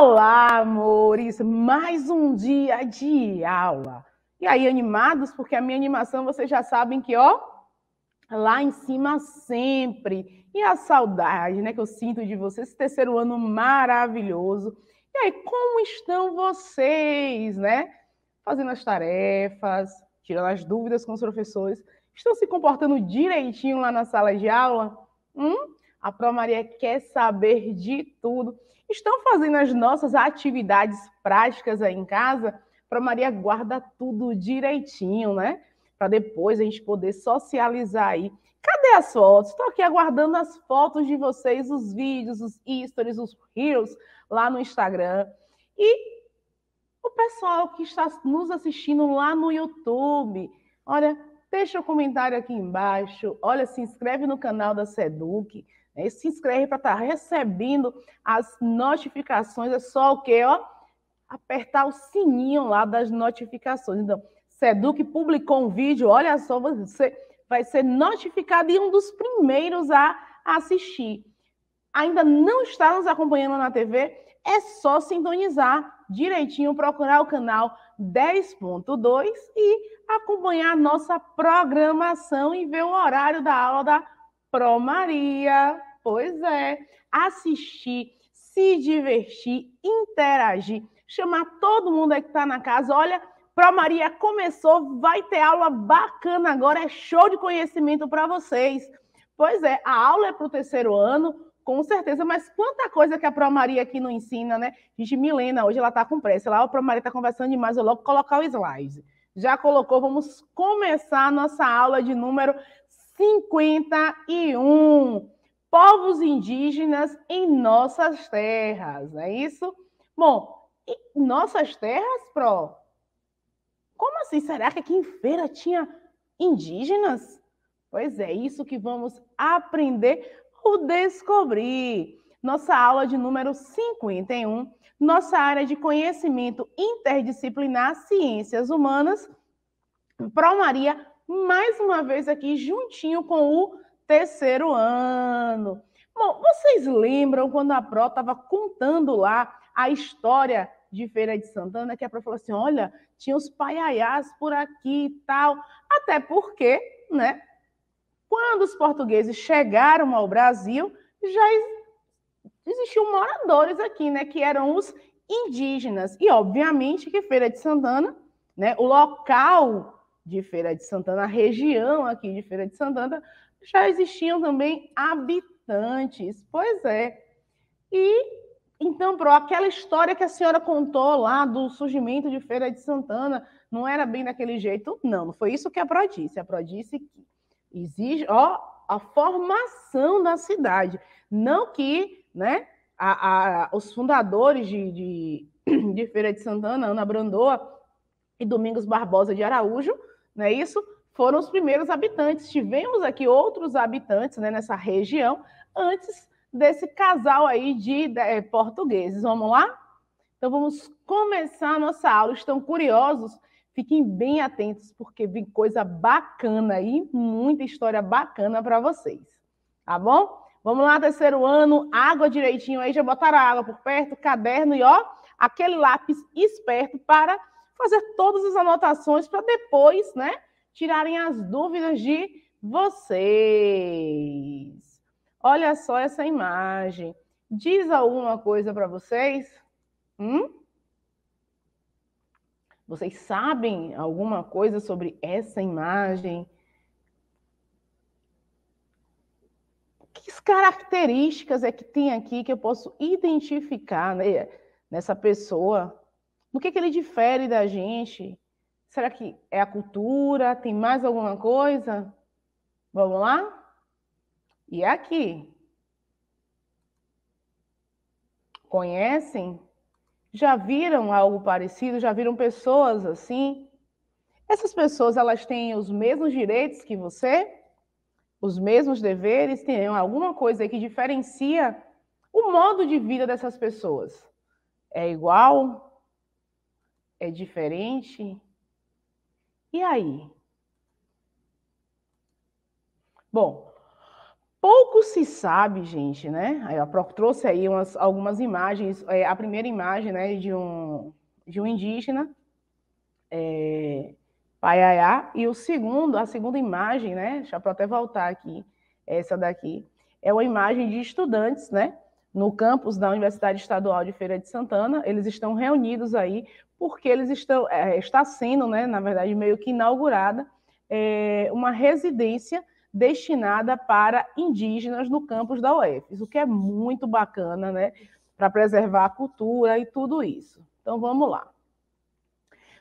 Olá, amores! Mais um dia de aula. E aí, animados? Porque a minha animação, vocês já sabem que, ó, lá em cima sempre. E a saudade, né, que eu sinto de vocês, esse terceiro ano maravilhoso. E aí, como estão vocês, né? Fazendo as tarefas, tirando as dúvidas com os professores. Estão se comportando direitinho lá na sala de aula? Hum? A Pro Maria quer saber de tudo estão fazendo as nossas atividades práticas aí em casa, para Maria guarda tudo direitinho, né? Para depois a gente poder socializar aí. Cadê as fotos? Estou aqui aguardando as fotos de vocês, os vídeos, os stories, os reels lá no Instagram. E o pessoal que está nos assistindo lá no YouTube. Olha, deixa o um comentário aqui embaixo. Olha, se inscreve no canal da Seduc e é, se inscreve para estar tá recebendo as notificações. É só o quê? Ó, apertar o sininho lá das notificações. Então, Seduc publicou um vídeo, olha só, você vai ser notificado e um dos primeiros a assistir. Ainda não está nos acompanhando na TV? É só sintonizar direitinho, procurar o canal 10.2 e acompanhar nossa programação e ver o horário da aula da Pro Maria. Pois é, assistir, se divertir, interagir, chamar todo mundo aí que está na casa. Olha, Pro Maria começou, vai ter aula bacana agora, é show de conhecimento para vocês. Pois é, a aula é para o terceiro ano, com certeza, mas quanta coisa que a Pro Maria aqui não ensina, né? Gente, Milena, hoje ela está com pressa, lá a Pro Maria está conversando demais, eu logo colocar o slide. Já colocou, vamos começar a nossa aula de número 51 povos indígenas em nossas terras, não é isso? Bom, nossas terras, Pro? Como assim? Será que aqui em feira tinha indígenas? Pois é, isso que vamos aprender ou descobrir. Nossa aula de número 51, nossa área de conhecimento interdisciplinar Ciências Humanas. Pro Maria, mais uma vez aqui juntinho com o terceiro ano. Bom, vocês lembram quando a Pro estava contando lá a história de Feira de Santana, que a Pro falou assim: olha, tinha os paiaiás por aqui e tal. Até porque, né? Quando os portugueses chegaram ao Brasil, já existiam moradores aqui, né? Que eram os indígenas. E, obviamente, que Feira de Santana, né? O local de Feira de Santana, a região aqui de Feira de Santana, já existiam também habitantes. Pois é. E então, Pro, aquela história que a senhora contou lá do surgimento de Feira de Santana não era bem daquele jeito? Não, não foi isso que a Pro disse. A Pro disse que exige, ó, a formação da cidade. Não que, né, a, a, os fundadores de, de, de Feira de Santana, Ana Brandoa e Domingos Barbosa de Araújo, não é isso? foram os primeiros habitantes. Tivemos aqui outros habitantes né, nessa região antes desse casal aí de, de eh, portugueses. Vamos lá? Então vamos começar a nossa aula. Estão curiosos? Fiquem bem atentos porque vem coisa bacana aí, muita história bacana para vocês. Tá bom? Vamos lá, terceiro ano, água direitinho aí, já botaram a água por perto, caderno e ó, aquele lápis esperto para fazer todas as anotações para depois, né, tirarem as dúvidas de vocês. Olha só essa imagem. Diz alguma coisa para vocês? Hum? Vocês sabem alguma coisa sobre essa imagem? Que características é que tem aqui que eu posso identificar né, nessa pessoa? No que, que ele difere da gente? Será que é a cultura? Tem mais alguma coisa? Vamos lá? E é aqui? Conhecem? Já viram algo parecido? Já viram pessoas assim? Essas pessoas, elas têm os mesmos direitos que você? Os mesmos deveres? Tem alguma coisa aí que diferencia o modo de vida dessas pessoas? É igual? É diferente? E aí? Bom, pouco se sabe, gente, né? Proc trouxe aí umas, algumas imagens. É, a primeira imagem né, de, um, de um indígena, é, Paiaiá, e o segundo, a segunda imagem, né? Deixa eu até voltar aqui, essa daqui, é uma imagem de estudantes, né? no campus da Universidade Estadual de Feira de Santana. Eles estão reunidos aí porque eles estão é, está sendo, né, na verdade, meio que inaugurada é, uma residência destinada para indígenas no campus da UFES, o que é muito bacana, né, para preservar a cultura e tudo isso. Então vamos lá.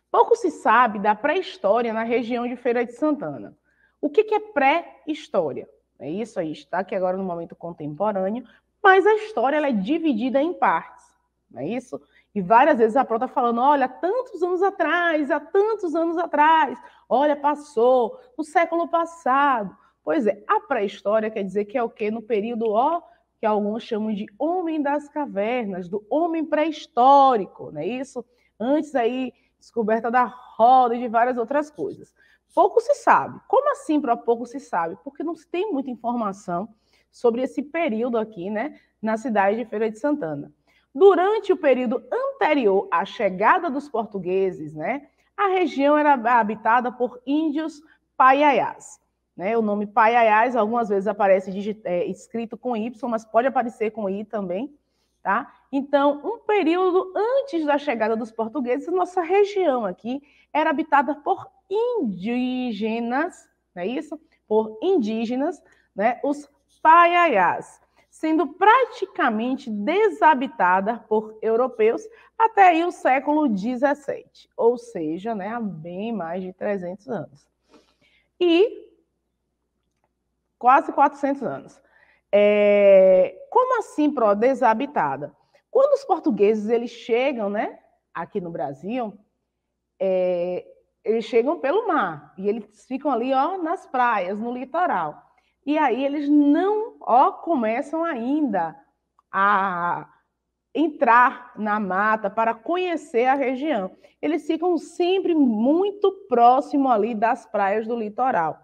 Pouco se sabe da pré-história na região de Feira de Santana. O que, que é pré-história? É isso aí, está aqui agora no momento contemporâneo, mas a história ela é dividida em partes, não é isso? E várias vezes a Prota está falando: olha, tantos anos atrás, há tantos anos atrás, olha, passou, no século passado. Pois é, a pré-história quer dizer que é o quê? No período ó, que alguns chamam de homem das cavernas, do homem pré-histórico, não é isso? Antes aí, descoberta da roda e de várias outras coisas. Pouco se sabe. Como assim para pouco se sabe? Porque não se tem muita informação sobre esse período aqui, né, na cidade de Feira de Santana. Durante o período anterior à chegada dos portugueses, né, a região era habitada por índios paiaiás. Né, o nome Paiaiás algumas vezes aparece é, escrito com Y, mas pode aparecer com I também, tá? Então, um período antes da chegada dos portugueses, nossa região aqui era habitada por indígenas, não é isso? Por indígenas, né? Os Paiaiás, sendo praticamente desabitada por europeus até aí o século XVII, ou seja, né, há bem mais de 300 anos. E quase 400 anos. É, como assim, pro desabitada? Quando os portugueses eles chegam, né, aqui no Brasil, é, eles chegam pelo mar e eles ficam ali, ó, nas praias, no litoral. E aí eles não ó, começam ainda a entrar na mata para conhecer a região. Eles ficam sempre muito próximo ali das praias do litoral,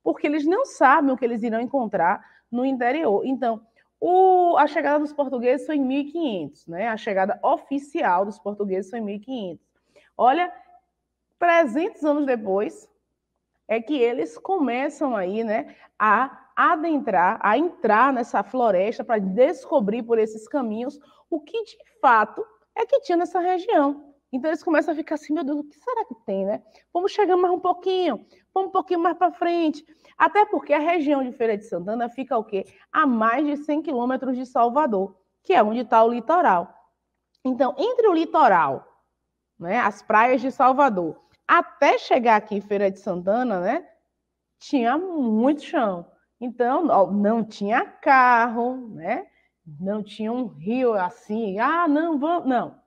porque eles não sabem o que eles irão encontrar no interior. Então, o, a chegada dos portugueses foi em 1500, né? A chegada oficial dos portugueses foi em 1500. Olha, 300 anos depois é que eles começam aí, né, a adentrar, a entrar nessa floresta para descobrir por esses caminhos o que de fato é que tinha nessa região. Então eles começam a ficar assim, meu Deus, o que será que tem, né? Vamos chegar mais um pouquinho, vamos um pouquinho mais para frente. Até porque a região de Feira de Santana fica o quê? A mais de 100 quilômetros de Salvador, que é onde está o litoral. Então, entre o litoral, né, as praias de Salvador, até chegar aqui em Feira de Santana, né, tinha muito chão. Então, não tinha carro, né? Não tinha um rio assim, ah, não, vamos, não.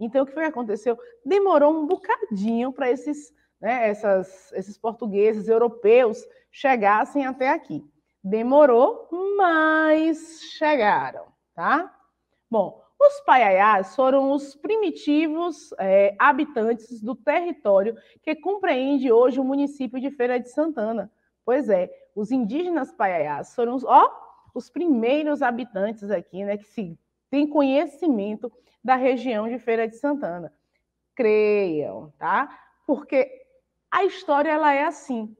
Então, o que foi que aconteceu? Demorou um bocadinho para esses, né, essas, esses portugueses europeus chegassem até aqui. Demorou, mas chegaram, tá? Bom, os paiaiás foram os primitivos é, habitantes do território que compreende hoje o município de Feira de Santana. Pois é, os indígenas paiaiás foram ó, os primeiros habitantes aqui, né, que se tem conhecimento da região de Feira de Santana. Creiam, tá? Porque a história ela é assim.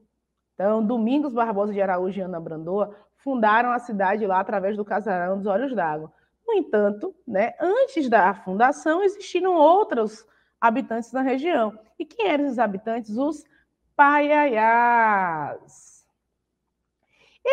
Então, Domingos Barbosa de Araújo e Ana Brandoa fundaram a cidade lá através do casarão dos Olhos d'Água. No entanto, né, antes da fundação existiram outros habitantes na região. E quem eram esses habitantes? Os paiaiás.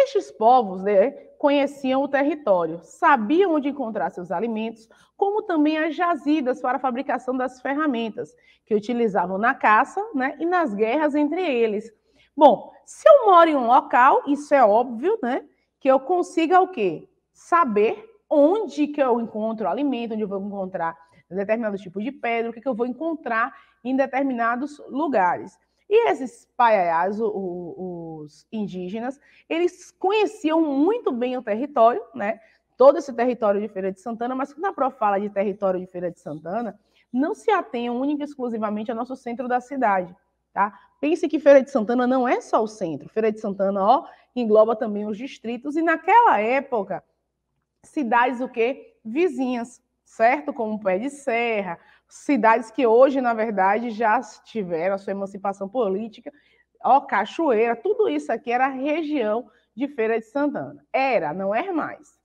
Estes povos né, conheciam o território, sabiam onde encontrar seus alimentos, como também as jazidas para a fabricação das ferramentas que utilizavam na caça né, e nas guerras entre eles. Bom, se eu moro em um local, isso é óbvio, né? Que eu consiga o quê? Saber onde que eu encontro o alimento, onde eu vou encontrar determinado tipo de pedra, o que, que eu vou encontrar em determinados lugares. E esses paiaiás, os indígenas, eles conheciam muito bem o território, né? todo esse território de Feira de Santana, mas quando a Pro fala de território de Feira de Santana, não se atenham única e exclusivamente ao nosso centro da cidade. Tá? Pense que Feira de Santana não é só o centro. Feira de Santana ó, engloba também os distritos e naquela época, cidades o quê? Vizinhas, certo? Como Pé de Serra, cidades que hoje, na verdade, já tiveram a sua emancipação política, ó, Cachoeira, tudo isso aqui era região de Feira de Santana. Era, não é mais.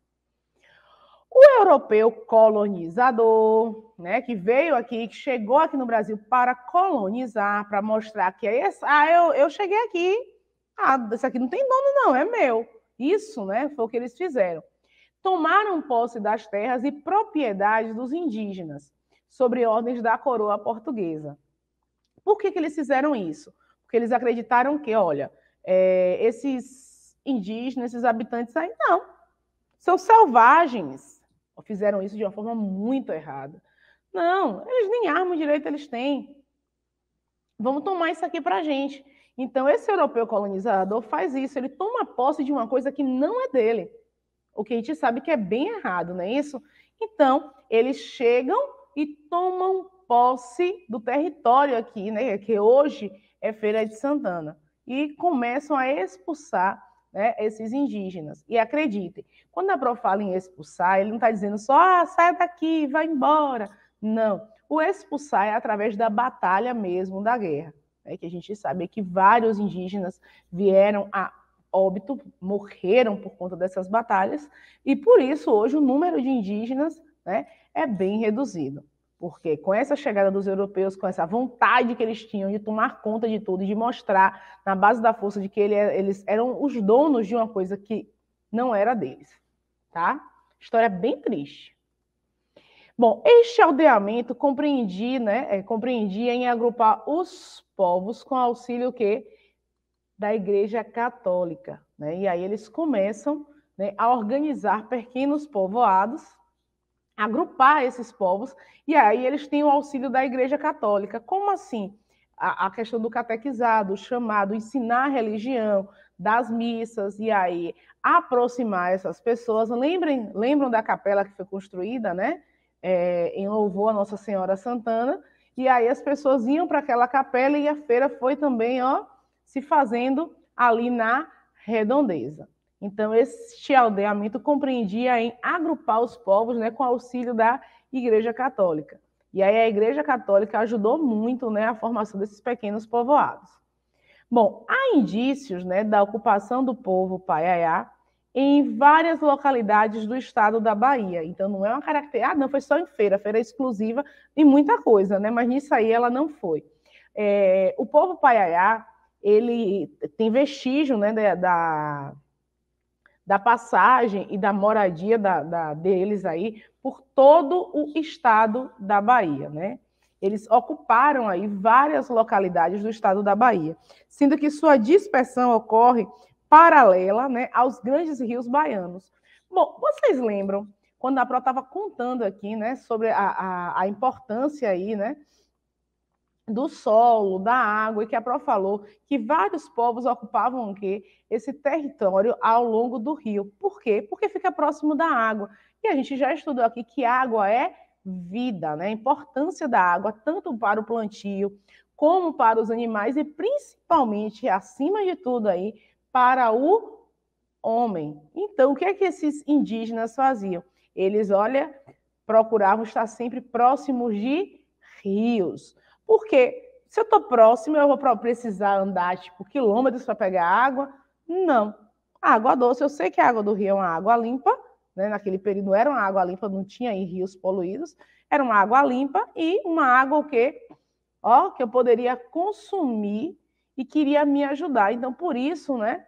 O europeu colonizador, né, que veio aqui, que chegou aqui no Brasil para colonizar, para mostrar que é ah, eu, eu cheguei aqui, ah, isso aqui não tem dono não, é meu. Isso, né, foi o que eles fizeram. Tomaram posse das terras e propriedades dos indígenas sobre ordens da coroa portuguesa. Por que, que eles fizeram isso? Porque eles acreditaram que, olha, é, esses indígenas, esses habitantes aí, não, são selvagens. Fizeram isso de uma forma muito errada. Não, eles nem arma direito eles têm. Vamos tomar isso aqui para a gente. Então, esse europeu colonizador faz isso, ele toma posse de uma coisa que não é dele. O que a gente sabe que é bem errado, não é isso? Então, eles chegam e tomam posse do território aqui, né, que hoje é Feira de Santana, e começam a expulsar né, esses indígenas. E acreditem, quando a Pro fala em expulsar, ele não está dizendo só ah, sai daqui, vai embora. Não. O expulsar é através da batalha mesmo, da guerra. Né, que a gente sabe que vários indígenas vieram a óbito, morreram por conta dessas batalhas, e por isso hoje o número de indígenas né, é bem reduzido. Porque com essa chegada dos europeus, com essa vontade que eles tinham de tomar conta de tudo, e de mostrar na base da força de que ele, é, eles eram os donos de uma coisa que não era deles, tá? História bem triste. Bom, este aldeamento compreendia, né, é, compreendia em agrupar os povos com auxílio que da Igreja Católica, né? E aí eles começam né, a organizar pequenos povoados agrupar esses povos, e aí eles têm o auxílio da Igreja Católica. Como assim? A, a questão do catequizado, chamado, ensinar a religião, das missas, e aí aproximar essas pessoas. Lembrem, lembram da capela que foi construída, né? É, em louvor a Nossa Senhora Santana, e aí as pessoas iam para aquela capela e a feira foi também, ó, se fazendo ali na redondeza. Então, este aldeamento compreendia em agrupar os povos né, com auxílio da Igreja Católica. E aí a Igreja Católica ajudou muito né, a formação desses pequenos povoados. Bom, há indícios né, da ocupação do povo paiaiá em várias localidades do estado da Bahia. Então, não é uma característica. Ah, não, foi só em feira, feira exclusiva e muita coisa, né? Mas nisso aí ela não foi. É, o povo paiaiá, ele tem vestígio né, da, da da passagem e da moradia da, da, deles aí por todo o estado da Bahia, né? Eles ocuparam aí várias localidades do estado da Bahia, sendo que sua dispersão ocorre paralela né, aos grandes rios baianos. Bom, vocês lembram quando a Pro estava contando aqui né, sobre a, a, a importância aí, né, do solo, da água, e que a Pro falou que vários povos ocupavam esse território ao longo do rio. Por quê? Porque fica próximo da água. E a gente já estudou aqui que água é vida, né? A importância da água, tanto para o plantio como para os animais e principalmente, acima de tudo aí, para o homem. Então, o que é que esses indígenas faziam? Eles, olha, procuravam estar sempre próximos de rios. Porque se eu estou próximo, eu vou precisar andar tipo quilômetros para pegar água? Não. A água doce, eu sei que a água do rio é uma água limpa, né? naquele período era uma água limpa, não tinha aí rios poluídos, era uma água limpa e uma água o quê? Ó, que eu poderia consumir e queria me ajudar. Então, por isso, né,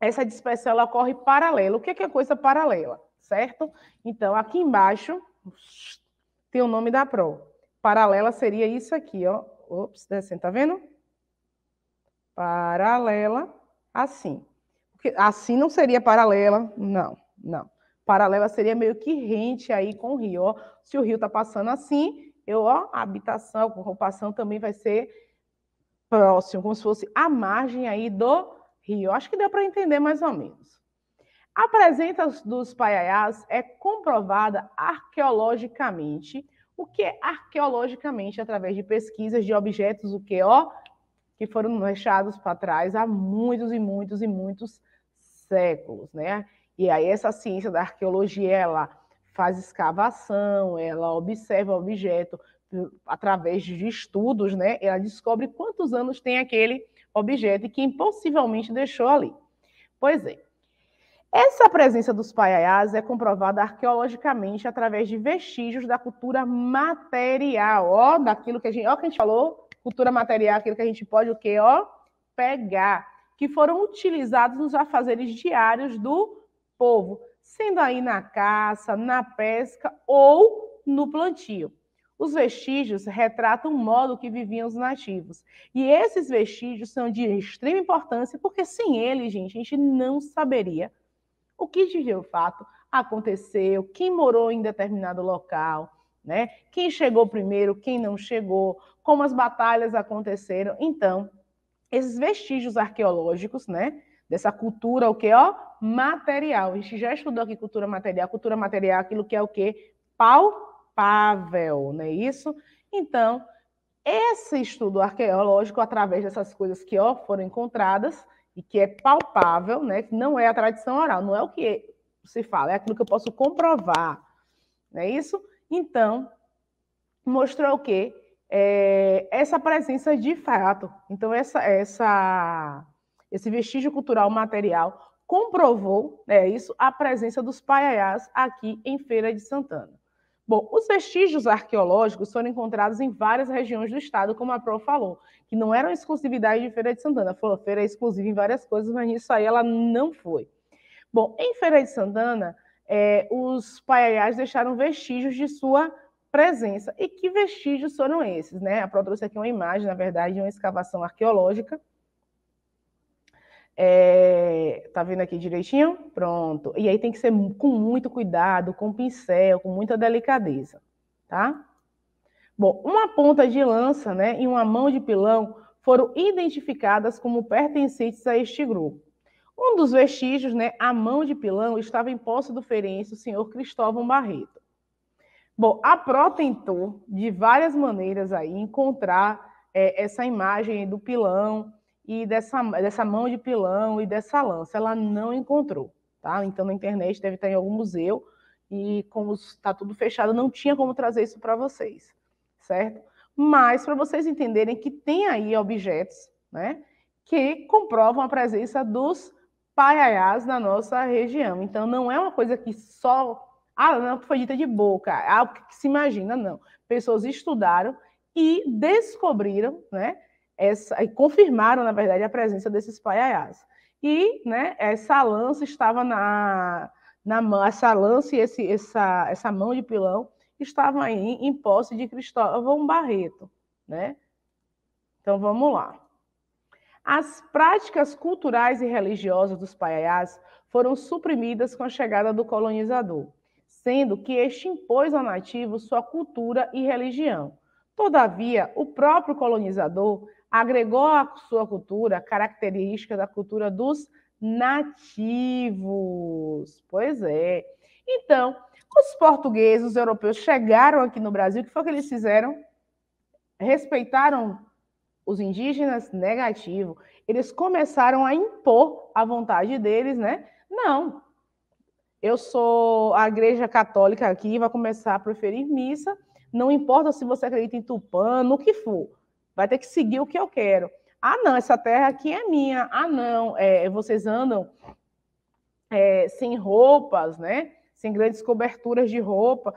essa dispersão ela ocorre paralelo. O que é, que é coisa paralela, certo? Então, aqui embaixo tem o nome da prova paralela seria isso aqui, ó. Ops, descendo, tá vendo? Paralela, assim. Porque assim não seria paralela, não, não. Paralela seria meio que rente aí com o rio, ó. Se o rio tá passando assim, eu, ó, a habitação, a ocupação também vai ser próximo, como se fosse a margem aí do rio. Acho que deu para entender mais ou menos. A presença dos paiaiás é comprovada arqueologicamente o que é arqueologicamente, através de pesquisas de objetos, o que ó, que foram deixados para trás há muitos e muitos e muitos séculos, né? E aí essa ciência da arqueologia, ela faz escavação, ela observa o objeto hum, através de estudos, né? Ela descobre quantos anos tem aquele objeto e quem possivelmente deixou ali. Pois é, essa presença dos paiaiás é comprovada arqueologicamente através de vestígios da cultura material, ó, daquilo que a gente, ó, que a gente falou, cultura material, aquilo que a gente pode o quê, ó, pegar, que foram utilizados nos afazeres diários do povo, sendo aí na caça, na pesca ou no plantio. Os vestígios retratam o modo que viviam os nativos. E esses vestígios são de extrema importância, porque sem eles, gente, a gente não saberia o que de fato aconteceu, quem morou em determinado local, né? Quem chegou primeiro, quem não chegou, como as batalhas aconteceram. Então, esses vestígios arqueológicos, né? Dessa cultura, o que ó, material. A gente já estudou aqui cultura material, cultura material, é aquilo que é o que palpável, não é isso? Então, esse estudo arqueológico através dessas coisas que ó foram encontradas e que é palpável, né? Que não é a tradição oral, não é o que se fala, é aquilo que eu posso comprovar, não é isso? Então, mostrou o quê? É, essa presença de fato. Então, essa, essa, esse vestígio cultural material comprovou, é né, isso, a presença dos paiaiás aqui em Feira de Santana. Bom, os vestígios arqueológicos foram encontrados em várias regiões do estado, como a Pro falou, que não eram exclusividade de Feira de Santana. Falou, Feira é exclusiva em várias coisas, mas nisso aí ela não foi. Bom, em Feira de Santana, é, os paiaiás deixaram vestígios de sua presença. E que vestígios foram esses? Né? A Pro trouxe aqui uma imagem, na verdade, de uma escavação arqueológica é, tá vendo aqui direitinho? Pronto. E aí tem que ser com muito cuidado, com pincel, com muita delicadeza, tá? Bom, uma ponta de lança, né, e uma mão de pilão foram identificadas como pertencentes a este grupo. Um dos vestígios, né, a mão de pilão, estava em posse do o senhor Cristóvão Barreto. Bom, a Pro tentou, de várias maneiras, aí, encontrar é, essa imagem do pilão, e dessa, dessa mão de pilão e dessa lança. Ela não encontrou, tá? Então, na internet deve estar em algum museu e como está tudo fechado, não tinha como trazer isso para vocês, certo? Mas para vocês entenderem que tem aí objetos, né, que comprovam a presença dos paiaiás na nossa região. Então, não é uma coisa que só ah, não foi dita de boca, ah, o que se imagina, não. Pessoas estudaram e descobriram, né, essa, e confirmaram, na verdade, a presença desses paiaiás. E né, essa lança estava na, na mão, essa lança e esse, essa, essa mão de pilão estavam aí em posse de Cristóvão Barreto. Né? Então vamos lá. As práticas culturais e religiosas dos paiaiás foram suprimidas com a chegada do colonizador, sendo que este impôs ao nativo sua cultura e religião. Todavia, o próprio colonizador agregou à sua cultura características da cultura dos nativos. Pois é. Então, os portugueses, os europeus chegaram aqui no Brasil, o que foi que eles fizeram? Respeitaram os indígenas? Negativo. Eles começaram a impor a vontade deles, né? Não. Eu sou a igreja católica aqui, vai começar a preferir missa, não importa se você acredita em Tupã, no que for vai ter que seguir o que eu quero. Ah, não, essa terra aqui é minha. Ah, não, é, vocês andam é, sem roupas, né? Sem grandes coberturas de roupa.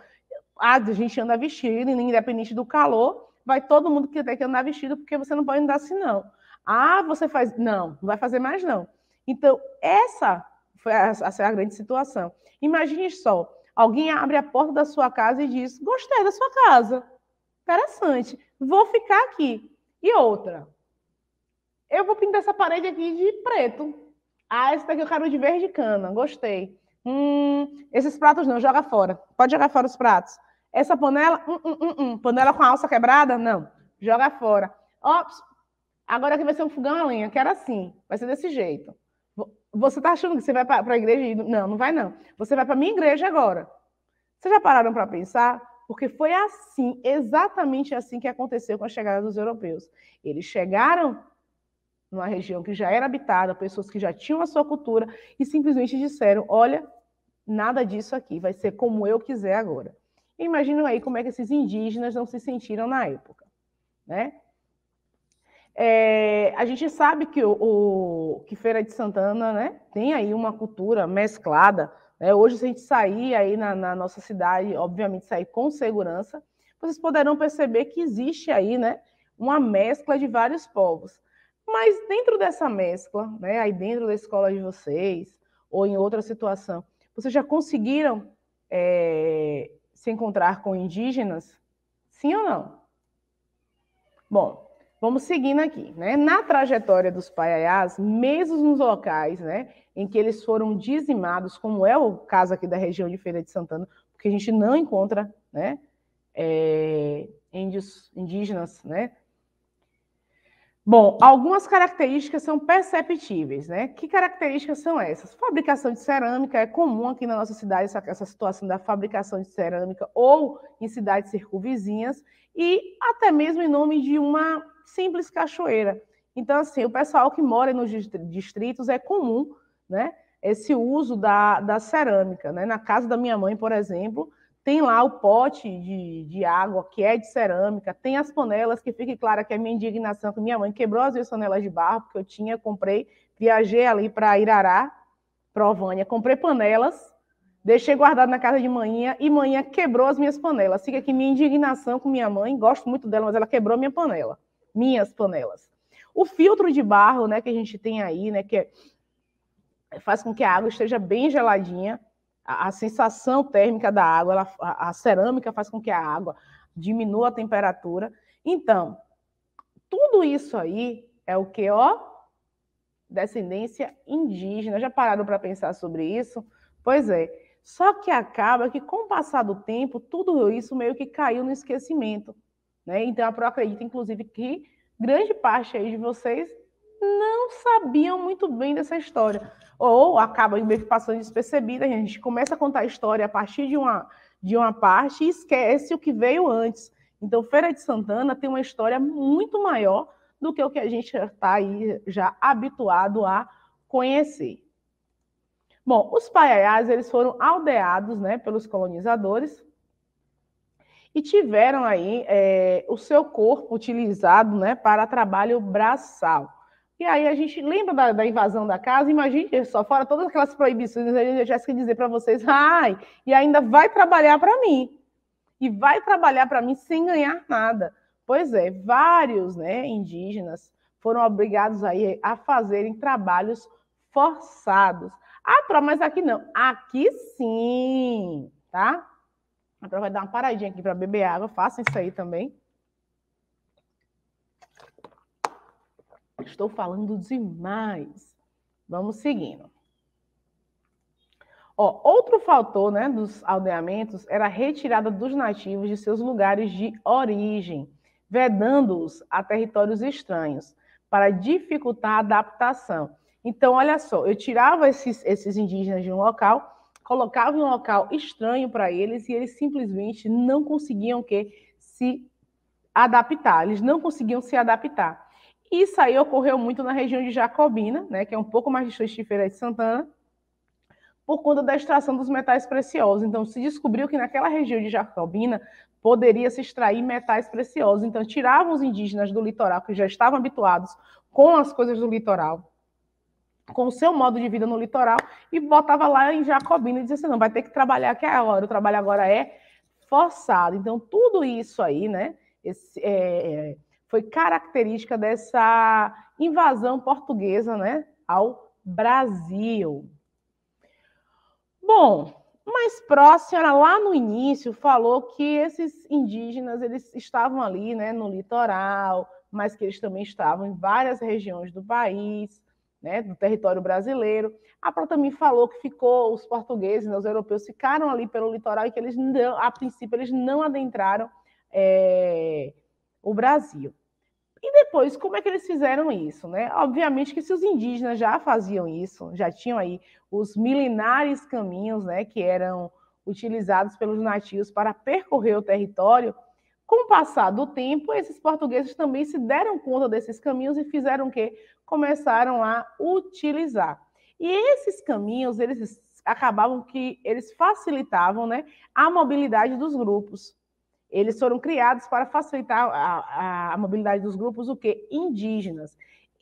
Ah, a gente anda vestido, independente do calor, vai todo mundo que ter que andar vestido, porque você não pode andar assim, não. Ah, você faz. Não, não vai fazer mais, não. Então, essa foi a, a, é a grande situação. Imagine só: alguém abre a porta da sua casa e diz: Gostei da sua casa. Interessante vou ficar aqui. E outra, eu vou pintar essa parede aqui de preto. Ah, esse daqui eu quero de verde cana, gostei. Hum, esses pratos não, joga fora. Pode jogar fora os pratos. Essa panela, hum, hum, hum, hum. panela com alça quebrada, não, joga fora. Ops, agora aqui vai ser um fogão a lenha, quero assim, vai ser desse jeito. Você tá achando que você vai para a igreja? Não, não vai não. Você vai para minha igreja agora. Vocês já pararam para pensar porque foi assim, exatamente assim que aconteceu com a chegada dos europeus. Eles chegaram numa região que já era habitada, pessoas que já tinham a sua cultura, e simplesmente disseram: olha, nada disso aqui, vai ser como eu quiser agora. Imaginem aí como é que esses indígenas não se sentiram na época, né? É, a gente sabe que o, o, que Feira de Santana, né, tem aí uma cultura mesclada é, hoje, se a gente sair aí na, na, nossa cidade, obviamente sair com segurança, vocês poderão perceber que existe aí né, uma mescla de vários povos. Mas dentro dessa mescla, né, aí dentro da escola de vocês, ou em outra situação, vocês já conseguiram é, se encontrar com indígenas? Sim ou não? Bom, Vamos seguindo aqui, né? Na trajetória dos paiaiás, mesmo nos locais, né, em que eles foram dizimados, como é o caso aqui da região de Feira de Santana, porque a gente não encontra, né, é, índios indígenas, né, Bom, algumas características são perceptíveis, né? Que características são essas? Fabricação de cerâmica, é comum aqui na nossa cidade essa, essa situação da fabricação de cerâmica ou em cidades circunvizinhas e até mesmo em nome de uma simples cachoeira. Então, assim, o pessoal que mora nos distritos é comum, né? Esse uso da, da cerâmica, né? Na casa da minha mãe, por exemplo, tem lá o pote de, de água que é de cerâmica, tem as panelas, que fique clara que a é minha indignação que minha mãe quebrou as minhas panelas de barro, porque eu tinha, comprei, viajei ali para Irará, Provânia, comprei panelas, deixei guardado na casa de manhã e manhã quebrou as minhas panelas. Fica aqui minha indignação com minha mãe, gosto muito dela, mas ela quebrou minha panela, minhas panelas. O filtro de barro, né, que a gente tem aí, né, que é, faz com que a água esteja bem geladinha, a, sensação térmica da água, ela, a, a cerâmica faz com que a água diminua a temperatura. Então, tudo isso aí é o que, ó? Descendência indígena. Já pararam para pensar sobre isso? Pois é. Só que acaba que, com o passar do tempo, tudo isso meio que caiu no esquecimento. Né? Então, eu acredito, acredita, inclusive, que grande parte aí de vocês não sabiam muito bem dessa história. Ou acaba meio que passando despercebida, a gente começa a contar a história a partir de uma, de uma parte e esquece o que veio antes. Então, Feira de Santana tem uma história muito maior do que o que a gente está aí já habituado a conhecer. Bom, os paiaiás eles foram aldeados né, pelos colonizadores e tiveram aí é, o seu corpo utilizado né, para trabalho braçal. E aí a gente lembra da, da invasão da casa, imagina só, fora todas aquelas proibições, a Jéssica dizer para vocês, ai, e ainda vai trabalhar para mim. E vai trabalhar para mim sem ganhar nada. Pois é, vários né, indígenas foram obrigados aí a fazerem trabalhos forçados. Ah, Pro, mas aqui não. Aqui sim, tá? A Pro vai dar uma paradinha aqui para beber água, façam isso aí também. Estou falando demais. Vamos seguindo. Ó, outro fator né, dos aldeamentos era a retirada dos nativos de seus lugares de origem, vedando-os a territórios estranhos, para dificultar a adaptação. Então, olha só, eu tirava esses, esses indígenas de um local, colocava em um local estranho para eles e eles simplesmente não conseguiam quê se adaptar, eles não conseguiam se adaptar. Isso aí ocorreu muito na região de Jacobina, né, que é um pouco mais distante de Feira de Santana, por conta da extração dos metais preciosos. Então, se descobriu que naquela região de Jacobina poderia se extrair metais preciosos. Então, tiravam os indígenas do litoral, que já estavam habituados com as coisas do litoral, com o seu modo de vida no litoral, e botava lá em Jacobina e dizia assim, não, vai ter que trabalhar aqui agora, o trabalho agora é forçado. Então, tudo isso aí, né, esse, é, é foi característica dessa invasão portuguesa né, ao Brasil. Bom, mais próximo, lá no início, falou que esses indígenas eles estavam ali né, no litoral, mas que eles também estavam em várias regiões do país, né, do território brasileiro. A Pró também falou que ficou os portugueses, né, os europeus ficaram ali pelo litoral e que eles não, a princípio eles não adentraram é, o Brasil. E depois, como é que eles fizeram isso? Né? Obviamente que se os indígenas já faziam isso, já tinham aí os milenares caminhos né, que eram utilizados pelos nativos para percorrer o território, com o passar do tempo, esses portugueses também se deram conta desses caminhos e fizeram o quê? Começaram a utilizar. E esses caminhos, eles acabavam que eles facilitavam né, a mobilidade dos grupos eles foram criados para facilitar a, a, a mobilidade dos grupos o quê indígenas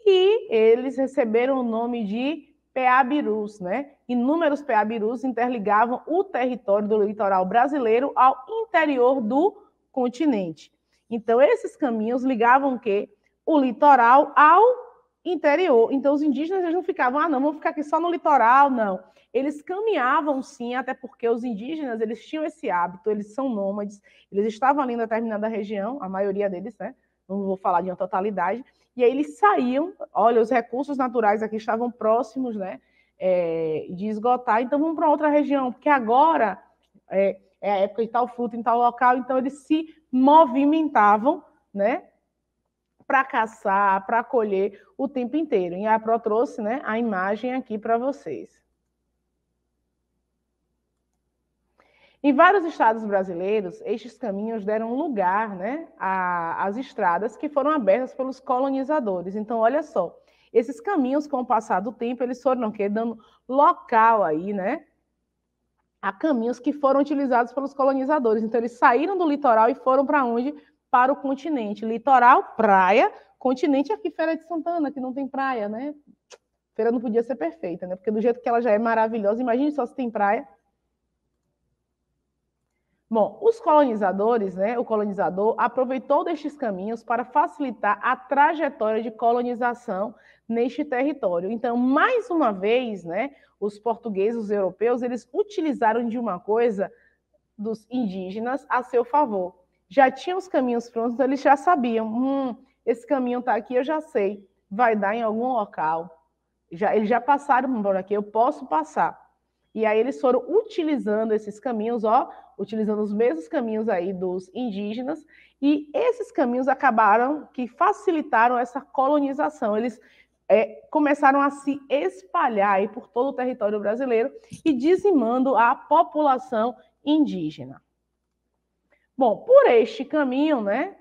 e eles receberam o nome de peabirus, né? Inúmeros peabirus interligavam o território do litoral brasileiro ao interior do continente. Então esses caminhos ligavam o quê? O litoral ao interior. Então, os indígenas eles não ficavam, ah, não, vamos ficar aqui só no litoral, não. Eles caminhavam sim, até porque os indígenas eles tinham esse hábito, eles são nômades, eles estavam ali em determinada região, a maioria deles, né? Não vou falar de uma totalidade, e aí eles saíam, olha, os recursos naturais aqui estavam próximos, né? É, de esgotar, então vamos para outra região, porque agora é, é a época de tal fruta em tal local, então eles se movimentavam, né? para caçar, para colher o tempo inteiro. E a Pro trouxe né, a imagem aqui para vocês. Em vários estados brasileiros, estes caminhos deram lugar né, às estradas que foram abertas pelos colonizadores. Então, olha só, esses caminhos, com o passar do tempo, eles foram que, dando local aí, né, a caminhos que foram utilizados pelos colonizadores. Então, eles saíram do litoral e foram para onde? para o continente. Litoral, praia, continente aqui, é Feira de Santana, que não tem praia, né? Feira não podia ser perfeita, né? Porque do jeito que ela já é maravilhosa, imagine só se tem praia. Bom, os colonizadores, né, o colonizador aproveitou destes caminhos para facilitar a trajetória de colonização neste território. Então, mais uma vez, né, os portugueses, os europeus, eles utilizaram de uma coisa dos indígenas a seu favor já tinham os caminhos prontos, eles já sabiam, hum, esse caminho está aqui, eu já sei, vai dar em algum local. Já, eles já passaram por aqui, eu posso passar. E aí eles foram utilizando esses caminhos, ó, utilizando os mesmos caminhos aí dos indígenas, e esses caminhos acabaram que facilitaram essa colonização. Eles é, começaram a se espalhar aí por todo o território brasileiro e dizimando a população indígena. Bom, por este caminho, né,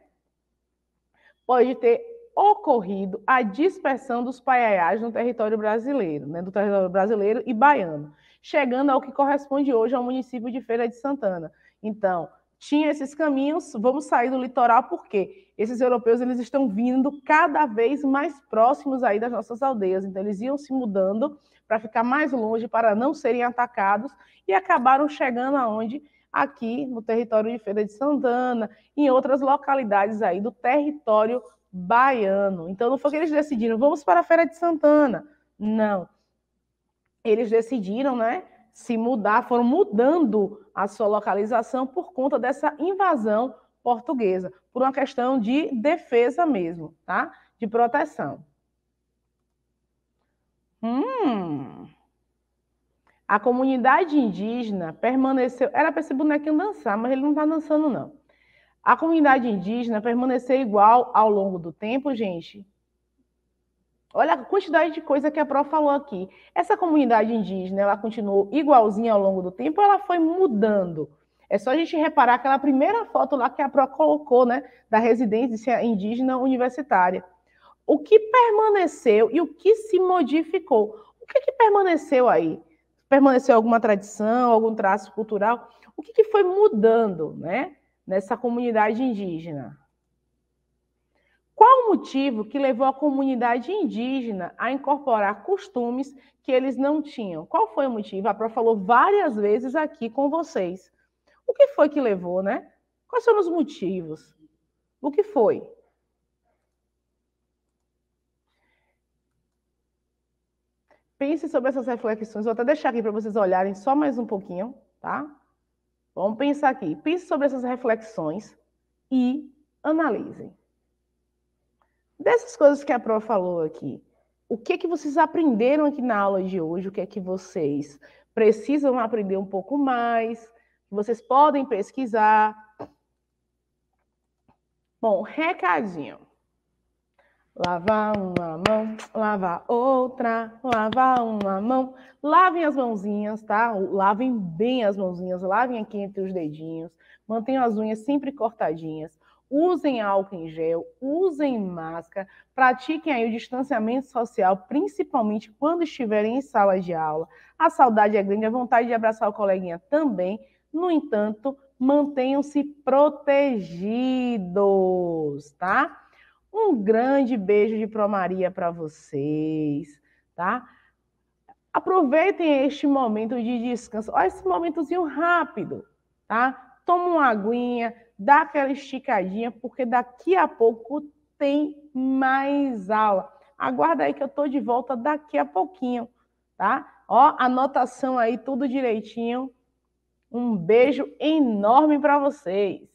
pode ter ocorrido a dispersão dos paiaiás no território brasileiro, né, do território brasileiro e baiano, chegando ao que corresponde hoje ao município de Feira de Santana. Então, tinha esses caminhos, vamos sair do litoral porque esses europeus eles estão vindo cada vez mais próximos aí das nossas aldeias, então eles iam se mudando para ficar mais longe, para não serem atacados e acabaram chegando aonde aqui no território de Feira de Santana, em outras localidades aí do território baiano. Então não foi que eles decidiram, vamos para a Feira de Santana. Não. Eles decidiram, né, se mudar, foram mudando a sua localização por conta dessa invasão portuguesa, por uma questão de defesa mesmo, tá? De proteção. Hum a comunidade indígena permaneceu. Era para esse bonequinho dançar, mas ele não está dançando, não. A comunidade indígena permaneceu igual ao longo do tempo, gente. Olha a quantidade de coisa que a Pro falou aqui. Essa comunidade indígena, ela continuou igualzinha ao longo do tempo, ela foi mudando. É só a gente reparar aquela primeira foto lá que a Pro colocou, né, da residência indígena universitária. O que permaneceu e o que se modificou? O que, que permaneceu aí? permaneceu alguma tradição, algum traço cultural? O que, que foi mudando né, nessa comunidade indígena? Qual o motivo que levou a comunidade indígena a incorporar costumes que eles não tinham? Qual foi o motivo? A Pro falou várias vezes aqui com vocês. O que foi que levou, né? Quais foram os motivos? O que foi? Pense sobre essas reflexões. Vou até deixar aqui para vocês olharem só mais um pouquinho, tá? Vamos pensar aqui. Pense sobre essas reflexões e analisem. Dessas coisas que a Pro falou aqui, o que é que vocês aprenderam aqui na aula de hoje? O que é que vocês precisam aprender um pouco mais? Vocês podem pesquisar. Bom, recadinho. Lavar uma mão, lavar outra, lavar uma mão. Lavem as mãozinhas, tá? Lavem bem as mãozinhas, lavem aqui entre os dedinhos. Mantenham as unhas sempre cortadinhas. Usem álcool em gel, usem máscara, pratiquem aí o distanciamento social, principalmente quando estiverem em sala de aula. A saudade é grande, a vontade de abraçar o coleguinha também. No entanto, mantenham-se protegidos, tá? Um grande beijo de Promaria para vocês, tá? Aproveitem este momento de descanso. Olha esse momentozinho rápido, tá? Toma uma aguinha, dá aquela esticadinha, porque daqui a pouco tem mais aula. Aguarda aí que eu tô de volta daqui a pouquinho, tá? Ó, anotação aí, tudo direitinho. Um beijo enorme para vocês.